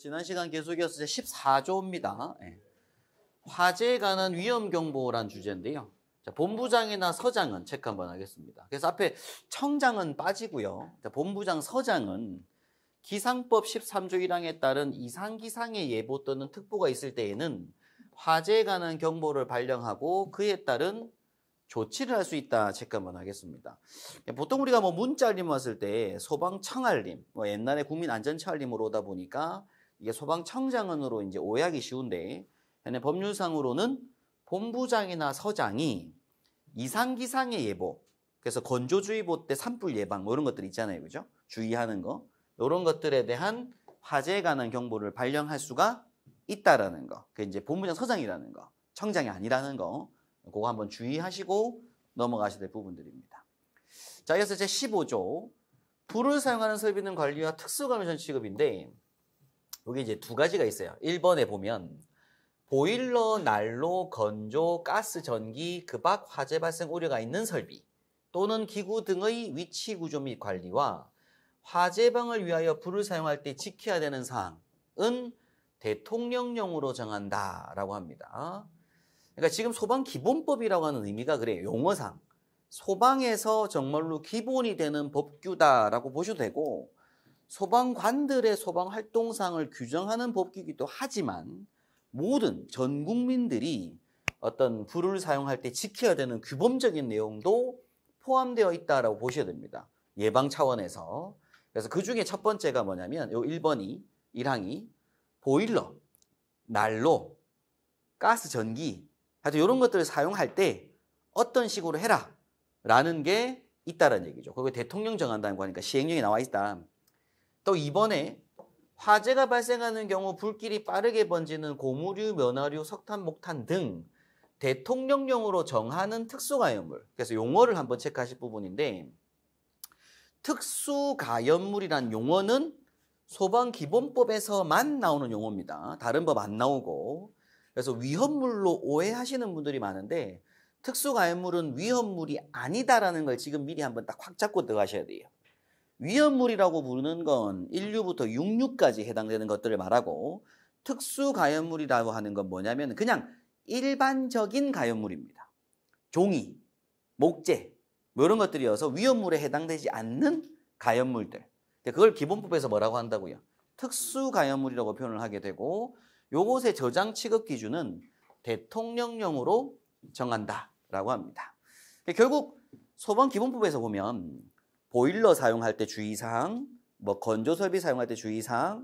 지난 시간 계속해서 14조입니다. 예. 화재에 관한 위험 경보란 주제인데요. 자, 본부장이나 서장은 체크 한번 하겠습니다. 그래서 앞에 청장은 빠지고요. 자, 본부장, 서장은 기상법 13조 1항에 따른 이상기상의 예보 또는 특보가 있을 때에는 화재에 관한 경보를 발령하고 그에 따른 조치를 할 수 있다 체크 한번 하겠습니다. 예, 보통 우리가 뭐 문자 알림 왔을 때 소방 청알림, 뭐 옛날에 국민안전처 알림으로 오다 보니까 이게 소방청장으로 이제 오해하기 쉬운데 현재 법률상으로는 본부장이나 서장이 이상기상의 예보 그래서 건조주의보 때 산불 예방 뭐 이런 것들 있잖아요 그죠 주의하는 거 이런 것들에 대한 화재에 관한 경보를 발령할 수가 있다라는 거 그게 이제 본부장 서장이라는 거 청장이 아니라는 거 그거 한번 주의하시고 넘어가셔야 될 부분들입니다 자여기서제 15조 불을 사용하는 설비는 관리와 특수감전 취급인데 이게 이제 두 가지가 있어요. 1번에 보면 보일러, 난로, 건조, 가스, 전기, 급박, 화재 발생 우려가 있는 설비 또는 기구 등의 위치 구조 및 관리와 화재 방을 위하여 불을 사용할 때 지켜야 되는 사항은 대통령령으로 정한다라고 합니다. 그러니까 지금 소방 기본법이라고 하는 의미가 그래요. 용어상 소방에서 정말로 기본이 되는 법규다라고 보셔도 되고 소방관들의 소방 활동상을 규정하는 법이기도 하지만 모든 전 국민들이 어떤 불을 사용할 때 지켜야 되는 규범적인 내용도 포함되어 있다라고 보셔야 됩니다. 예방 차원에서. 그래서 그 중에 첫 번째가 뭐냐면 요 1번이 1항이 보일러, 난로, 가스 전기 하여튼 요런 것들을 사용할 때 어떤 식으로 해라 라는 게 있다라는 얘기죠. 그거 대통령 정한다는 거니까 시행령이 나와 있다. 또 이번에 화재가 발생하는 경우 불길이 빠르게 번지는 고무류, 면화류, 석탄, 목탄 등 대통령령으로 정하는 특수가연물 그래서 용어를 한번 체크하실 부분인데 특수가연물이란 용어는 소방기본법에서만 나오는 용어입니다. 다른 법 안 나오고 그래서 위험물로 오해하시는 분들이 많은데 특수가연물은 위험물이 아니다라는 걸 지금 미리 한번 딱 확 잡고 들어가셔야 돼요. 위험물이라고 부르는 건 1류부터 6류까지 해당되는 것들을 말하고 특수가연물이라고 하는 건 뭐냐면 그냥 일반적인 가연물입니다. 종이, 목재 뭐 이런 것들이어서 위험물에 해당되지 않는 가연물들 그걸 기본법에서 뭐라고 한다고요? 특수가연물이라고 표현을 하게 되고 요것의 저장 취급 기준은 대통령령으로 정한다라고 합니다. 결국 소방 기본법에서 보면 보일러 사용할 때 주의사항, 뭐 건조 설비 사용할 때 주의사항,